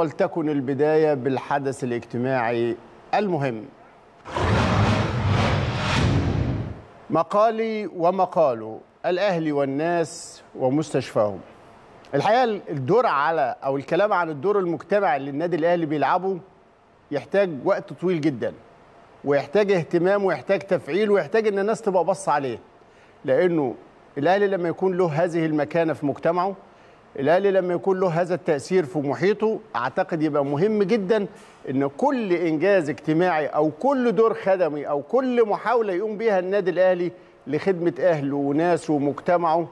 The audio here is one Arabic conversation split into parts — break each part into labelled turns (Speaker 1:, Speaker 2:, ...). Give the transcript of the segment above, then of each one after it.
Speaker 1: ولتكن البداية بالحدث الاجتماعي المهم مقالي ومقاله الأهلي والناس ومستشفاهم الحقيقة الدور على أو الكلام عن الدور المجتمعي اللي النادي الأهلي بيلعبه يحتاج وقت طويل جدا ويحتاج اهتمام ويحتاج تفعيل ويحتاج ان الناس تبقى بص عليه لانه الاهلي لما يكون له هذه المكانه في مجتمعه الاهلي لما يكون له هذا التاثير في محيطه اعتقد يبقى مهم جدا ان كل انجاز اجتماعي او كل دور خدمي او كل محاوله يقوم بها النادي الاهلي لخدمه اهله وناسه ومجتمعه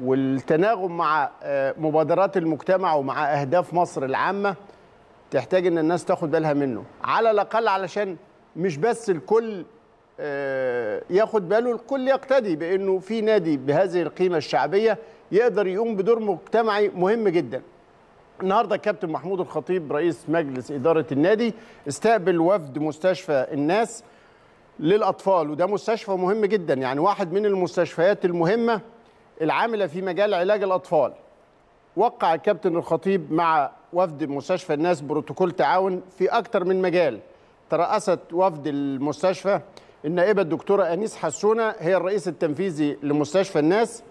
Speaker 1: والتناغم مع آه، مبادرات المجتمع ومع اهداف مصر العامه تحتاج ان الناس تاخد بالها منه على الاقل علشان مش بس الكل آه، ياخد باله الكل يقتدي بانه في نادي بهذه القيمه الشعبيه يقدر يقوم بدور مجتمعي مهم جدا النهارده الكابتن محمود الخطيب رئيس مجلس اداره النادي استقبل وفد مستشفى الناس للاطفال وده مستشفى مهم جدا يعني واحد من المستشفيات المهمه العامله في مجال علاج الاطفال وقع الكابتن الخطيب مع وفد مستشفى الناس بروتوكول تعاون في اكثر من مجال ترأست وفد المستشفى النائبه الدكتوره انيس حسونه هي الرئيس التنفيذي لمستشفى الناس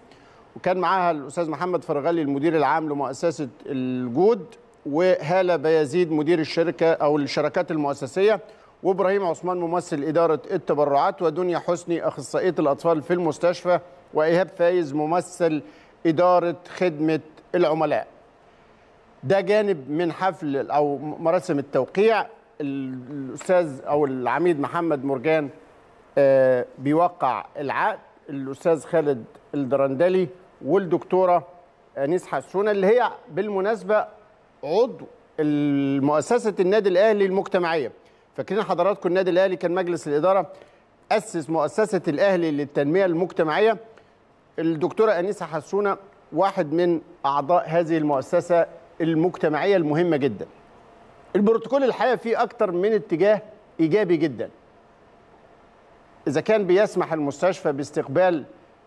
Speaker 1: وكان معاها الاستاذ محمد فرغلي المدير العام لمؤسسه الجود وهاله بيزيد مدير الشركه او الشراكات المؤسسيه وابراهيم عثمان ممثل اداره التبرعات ودنيا حسني اخصائيه الاطفال في المستشفى وايهاب فايز ممثل اداره خدمه العملاء. ده جانب من حفل او مراسم التوقيع الاستاذ او العميد محمد مرجان آه، بيوقع العقد الاستاذ خالد الدرندلي والدكتوره انيس حسونه اللي هي بالمناسبه عضو مؤسسه النادي الاهلي المجتمعيه فاكرين حضراتكم النادي الاهلي كان مجلس الاداره اسس مؤسسه الاهلي للتنميه المجتمعيه الدكتوره انيسه حسونه واحد من اعضاء هذه المؤسسه المجتمعيه المهمه جدا البروتوكول الحقيقه فيه اكتر من اتجاه ايجابي جدا اذا كان بيسمح المستشفى باستقبال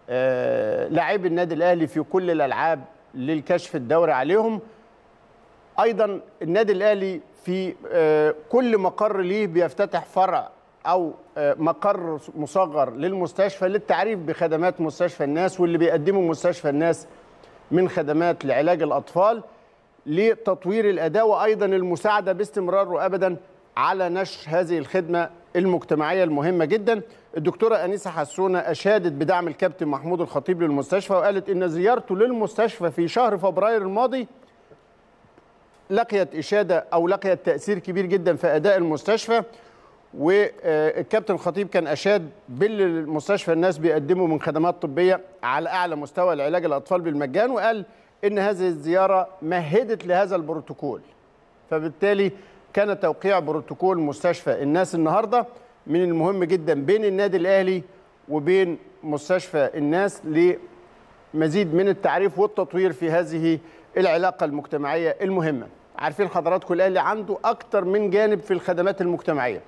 Speaker 1: آه، لاعب النادي الاهلي في كل الالعاب للكشف الدوري عليهم ايضا النادي الاهلي في آه، كل مقر ليه بيفتتح فرع او آه، مقر مصغر للمستشفى للتعريف بخدمات مستشفى الناس واللي بيقدمه مستشفى الناس من خدمات لعلاج الاطفال لتطوير الاداء وايضا المساعده باستمرار وابدا على نشر هذه الخدمه المجتمعيه المهمه جدا الدكتوره انيسه حسونه اشادت بدعم الكابتن محمود الخطيب للمستشفى وقالت ان زيارته للمستشفى في شهر فبراير الماضي لقيت اشاده او لقيت تاثير كبير جدا في اداء المستشفى والكابتن الخطيب كان اشاد باللي المستشفى الناس بيقدموا من خدمات طبيه على اعلى مستوى لعلاج الاطفال بالمجان وقال ان هذه الزياره مهدت لهذا البروتوكول فبالتالي كان توقيع بروتوكول مستشفى الناس النهارده من المهم جدا بين النادي الاهلي وبين مستشفى الناس لمزيد من التعريف والتطوير في هذه العلاقه المجتمعيه المهمه. عارفين حضراتكم الاهلي عنده اكتر من جانب في الخدمات المجتمعيه.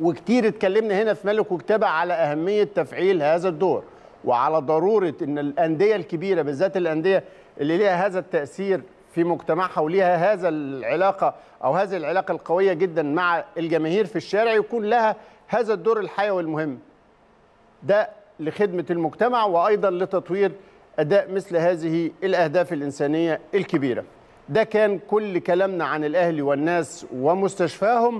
Speaker 1: وكتير اتكلمنا هنا في ملك وكتابه على اهميه تفعيل هذا الدور وعلى ضروره ان الانديه الكبيره بالذات الانديه اللي ليها هذا التاثير في مجتمعها وليها هذا العلاقه او هذه العلاقه القويه جدا مع الجماهير في الشارع يكون لها هذا الدور الحيوي المهم ده لخدمه المجتمع وايضا لتطوير اداء مثل هذه الاهداف الانسانيه الكبيره ده كان كل كلامنا عن الاهلي والناس ومستشفاهم